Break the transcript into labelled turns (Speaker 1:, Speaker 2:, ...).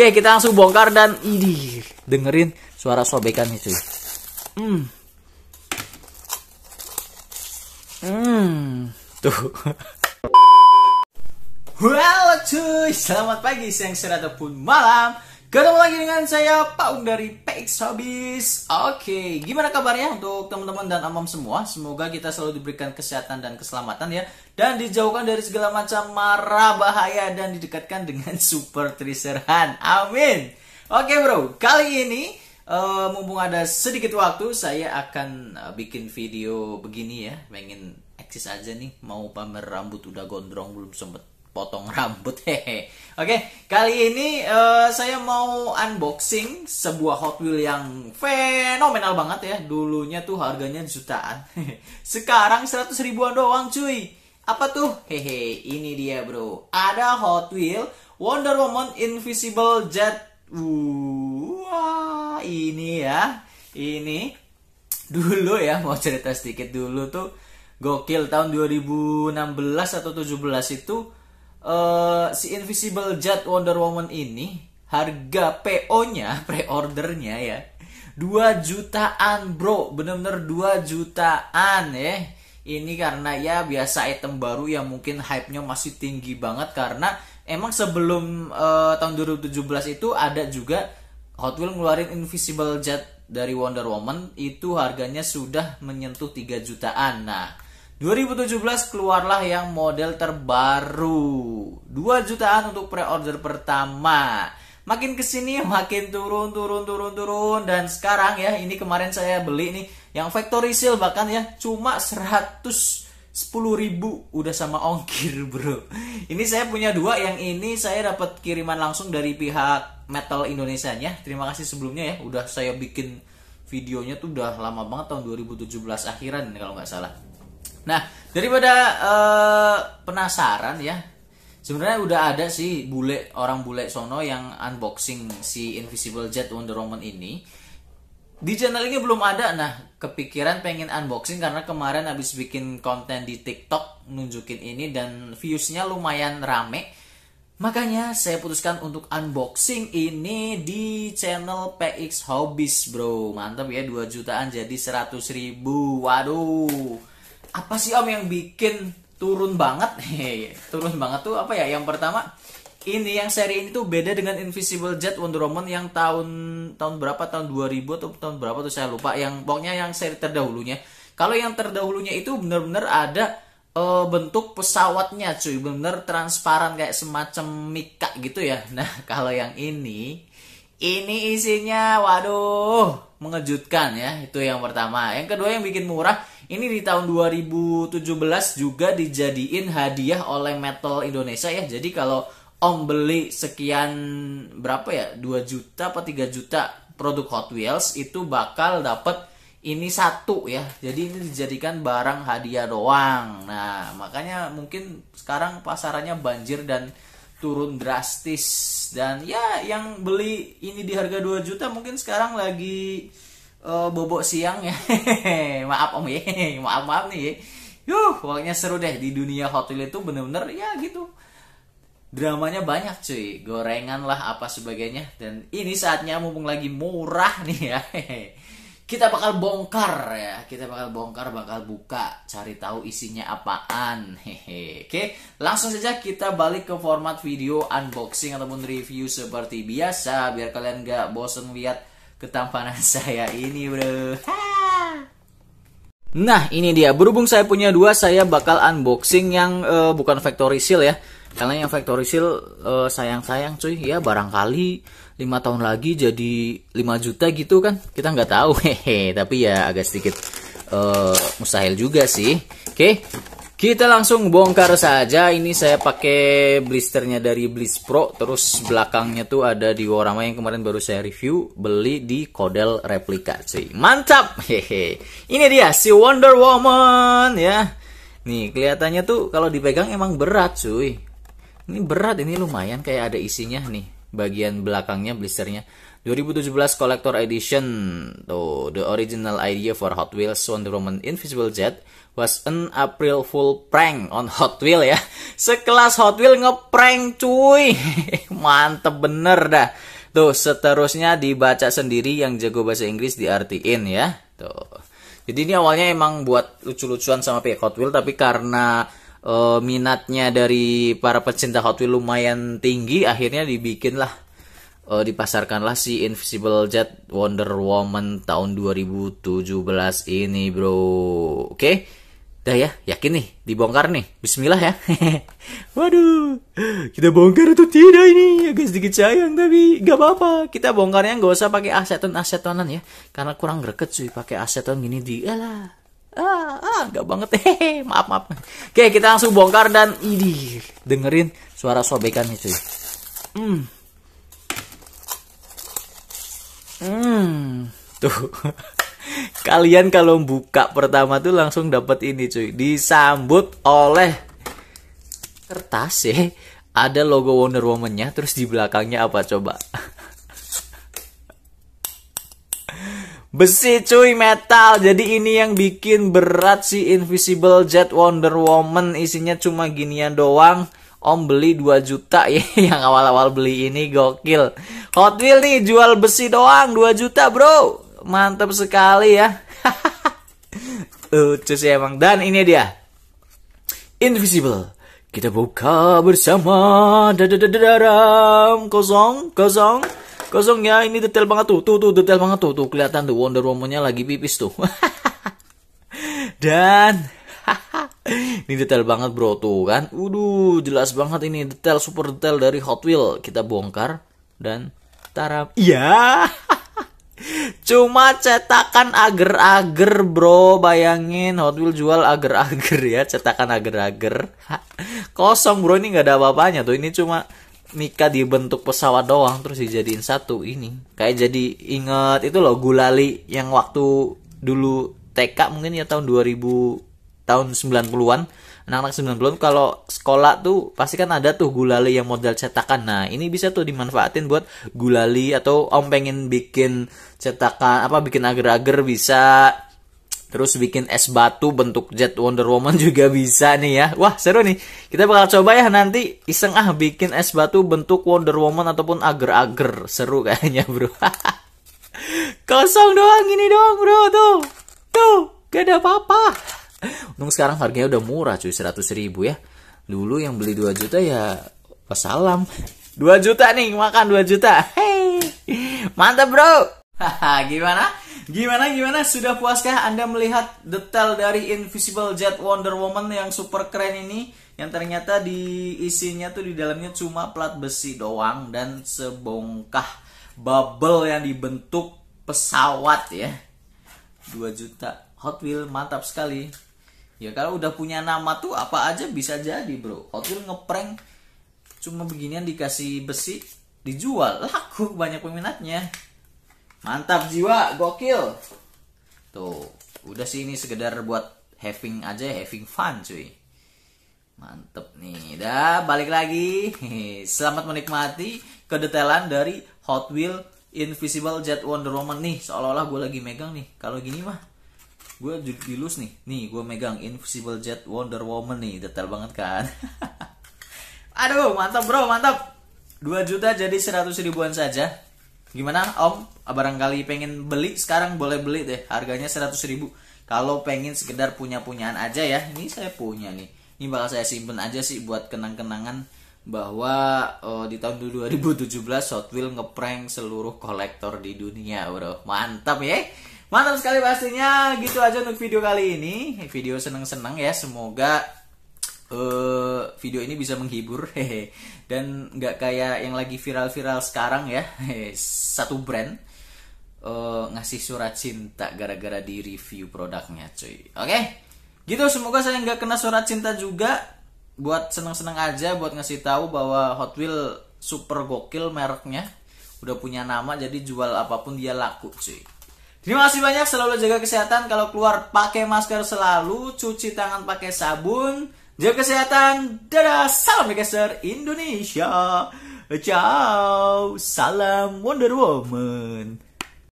Speaker 1: Oke, kita langsung bongkar dan ini dengerin suara sobekan itu. Hmm. Hmm. Tuh. Halo cuy, selamat pagi, siang, sore ataupun malam. Ketemu lagi dengan saya Paung dari PX Hobbies. Oke, gimana kabarnya untuk teman-teman dan amam semua? Semoga kita selalu diberikan kesehatan dan keselamatan ya dan dijauhkan dari segala macam marah bahaya dan didekatkan dengan super Triserhan. Amin. Oke, Bro. Kali ini Uh, mumpung ada sedikit waktu, saya akan uh, bikin video begini ya. Pengen eksis aja nih, mau pamer rambut udah gondrong belum sempet potong rambut hehe. Oke, kali ini uh, saya mau unboxing sebuah Hot Wheel yang fenomenal banget ya. Dulunya tuh harganya jutaan, sekarang 100 ribuan doang cuy. Apa tuh? Hehe, ini dia bro. Ada Hot Wheel Wonder Woman Invisible Jet. Wah, ini ya, ini dulu ya mau cerita sedikit dulu tuh gokil tahun 2016 atau 17 itu uh, si Invisible Jet Wonder Woman ini harga PO-nya, pre-ordernya ya. 2 jutaan bro, bener-bener 2 jutaan ya. Ini karena ya biasa item baru yang mungkin hype-nya masih tinggi banget karena emang sebelum uh, tahun 2017 itu ada juga Hot Wheels ngeluarin Invisible Jet dari Wonder Woman itu harganya sudah menyentuh 3 jutaan. Nah, 2017 keluarlah yang model terbaru. 2 jutaan untuk pre-order pertama. Makin kesini makin turun, turun, turun, turun. Dan sekarang ya, ini kemarin saya beli nih. Yang factory sale bahkan ya, cuma 100 ribu udah sama ongkir bro ini saya punya dua yang ini saya dapat kiriman langsung dari pihak metal Indonesia nya terima kasih sebelumnya ya udah saya bikin videonya tuh udah lama banget tahun 2017 akhiran kalau nggak salah Nah, daripada uh, penasaran ya, sebenarnya udah ada sih bule orang bule sono yang unboxing si Invisible Jet Wonder Woman ini. Di channel ini belum ada, nah kepikiran pengen unboxing karena kemarin habis bikin konten di TikTok nunjukin ini dan viewsnya lumayan rame. Makanya saya putuskan untuk unboxing ini di channel PX Hobbies bro Mantap ya 2 jutaan jadi 100 ribu Waduh apa sih om yang bikin turun banget hehehe turun banget tuh apa ya yang pertama ini yang seri ini tuh beda dengan Invisible Jet Wonder Woman yang tahun tahun berapa tahun 2000 atau tahun berapa tuh saya lupa yang pokoknya yang seri terdahulunya kalau yang terdahulunya itu bener-bener ada uh, bentuk pesawatnya cuy bener transparan kayak semacam mika gitu ya nah kalau yang ini ini isinya, waduh, mengejutkan ya. Itu yang pertama. Yang kedua yang bikin murah, ini di tahun 2017 juga dijadiin hadiah oleh Metal Indonesia ya. Jadi kalau Om beli sekian berapa ya? 2 juta atau 3 juta produk Hot Wheels itu bakal dapet ini satu ya jadi ini dijadikan barang hadiah doang nah makanya mungkin sekarang pasarannya banjir dan turun drastis dan ya yang beli ini di harga 2 juta mungkin sekarang lagi uh, bobok siang ya maaf om ya maaf maaf nih ya. yuh pokoknya seru deh di dunia hotel itu bener-bener ya gitu dramanya banyak cuy gorengan lah apa sebagainya dan ini saatnya mumpung lagi murah nih ya kita bakal bongkar ya kita bakal bongkar bakal buka cari tahu isinya apaan hehe oke langsung saja kita balik ke format video unboxing ataupun review seperti biasa biar kalian gak bosen lihat ketampanan saya ini bro nah ini dia berhubung saya punya dua saya bakal unboxing yang uh, bukan factory seal ya karena yang factory uh, sayang-sayang cuy ya barangkali 5 tahun lagi jadi 5 juta gitu kan kita nggak tahu hehe tapi ya agak sedikit uh, mustahil juga sih oke okay. kita langsung bongkar saja ini saya pakai blisternya dari Blitz Pro terus belakangnya tuh ada di Warama yang kemarin baru saya review beli di Kodel replika cuy mantap hehe ini dia si Wonder Woman ya nih kelihatannya tuh kalau dipegang emang berat cuy ini berat, ini lumayan kayak ada isinya nih. Bagian belakangnya blisternya. 2017 Collector Edition. Tuh, the original idea for Hot Wheels Wonder Woman Invisible Jet was an April Fool prank on Hot Wheels ya. Sekelas Hot Wheels ngeprank cuy. Mantep bener dah. Tuh, seterusnya dibaca sendiri yang jago bahasa Inggris diartiin ya. Tuh. Jadi ini awalnya emang buat lucu-lucuan sama pihak Hot Wheels tapi karena uh, minatnya dari para pecinta Hot Wheels lumayan tinggi akhirnya dibikinlah uh, dipasarkanlah si Invisible Jet Wonder Woman tahun 2017 ini bro oke okay? Dah ya, yakin nih, dibongkar nih. Bismillah ya. Waduh, kita bongkar atau tidak ini? Agak sedikit sayang tapi gak apa-apa. Kita bongkarnya nggak usah pakai aseton asetonan ya, karena kurang greget sih pakai aseton gini dia lah ah ah nggak banget hehe maaf maaf oke kita langsung bongkar dan ini dengerin suara sobekan itu hmm hmm tuh kalian kalau buka pertama tuh langsung dapat ini cuy disambut oleh kertas ya ada logo Wonder Woman-nya terus di belakangnya apa coba Besi cuy metal. Jadi ini yang bikin berat si Invisible Jet Wonder Woman. Isinya cuma ginian doang. Om beli 2 juta ya yang awal-awal beli ini gokil. Hot Wheel nih jual besi doang 2 juta bro. Mantap sekali ya. Lucu sih emang. Dan ini dia. Invisible. Kita buka bersama. Dadadadaram. Kosong, kosong. Kosong ya, ini detail banget tuh. Tuh tuh detail banget tuh. Tuh kelihatan tuh Wonder Woman-nya lagi pipis tuh. Dan ini detail banget bro tuh kan. Waduh, jelas banget ini detail super detail dari Hot Wheel. Kita bongkar dan tarap Iya. Cuma cetakan agar-agar bro Bayangin Hot Wheels jual agar-agar ya Cetakan agar-agar Kosong bro ini gak ada apa-apanya tuh Ini cuma Mika dibentuk pesawat doang terus dijadiin satu ini kayak jadi inget itu loh gulali yang waktu dulu TK mungkin ya tahun 2000 tahun 90-an anak-anak 90-an kalau sekolah tuh pasti kan ada tuh gulali yang modal cetakan nah ini bisa tuh dimanfaatin buat gulali atau om pengen bikin cetakan apa bikin agar-agar bisa Terus bikin es batu bentuk Jet Wonder Woman juga bisa nih ya. Wah seru nih. Kita bakal coba ya nanti iseng ah bikin es batu bentuk Wonder Woman ataupun agar-agar. Seru kayaknya bro. Kosong doang ini doang bro tuh. Tuh gak ada apa-apa. Untung sekarang harganya udah murah cuy 100 ribu ya. Dulu yang beli 2 juta ya wassalam. 2 juta nih makan 2 juta. Hey, mantap bro. Haha gimana? Gimana gimana sudah puaskah Anda melihat detail dari Invisible Jet Wonder Woman yang super keren ini yang ternyata di isinya tuh di dalamnya cuma plat besi doang dan sebongkah bubble yang dibentuk pesawat ya. 2 juta Hot Wheels mantap sekali. Ya kalau udah punya nama tuh apa aja bisa jadi, Bro. Hot Wheels ngeprank cuma beginian dikasih besi dijual laku banyak peminatnya. Mantap jiwa, gokil. Tuh, udah sih ini sekedar buat having aja, having fun cuy. Mantep nih, dah balik lagi. Selamat menikmati kedetailan dari Hot Wheel Invisible Jet Wonder Woman nih. Seolah-olah gue lagi megang nih. Kalau gini mah, gue dilus nih. Nih, gue megang Invisible Jet Wonder Woman nih. Detail banget kan? Aduh, mantap bro, mantap. 2 juta jadi 100 ribuan saja Gimana Om? Ah, barangkali pengen beli sekarang boleh beli deh. Harganya 100 ribu. Kalau pengen sekedar punya-punyaan aja ya. Ini saya punya nih. Ini bakal saya simpen aja sih buat kenang-kenangan bahwa oh, di tahun 2017 Hot Wheels ngeprank seluruh kolektor di dunia bro mantap ya mantap sekali pastinya gitu aja untuk video kali ini video seneng-seneng ya semoga uh, video ini bisa menghibur hehe dan nggak kayak yang lagi viral-viral sekarang ya satu brand uh, ngasih surat cinta gara-gara di review produknya cuy oke okay? gitu semoga saya nggak kena surat cinta juga buat seneng-seneng aja buat ngasih tahu bahwa Hot Wheel super gokil mereknya udah punya nama jadi jual apapun dia laku cuy Terima kasih banyak, selalu jaga kesehatan. Kalau keluar pakai masker selalu, cuci tangan pakai sabun, Jaga kesehatan. Dadah. Salam Megaster ya, Indonesia. Ciao. Salam Wonder Woman.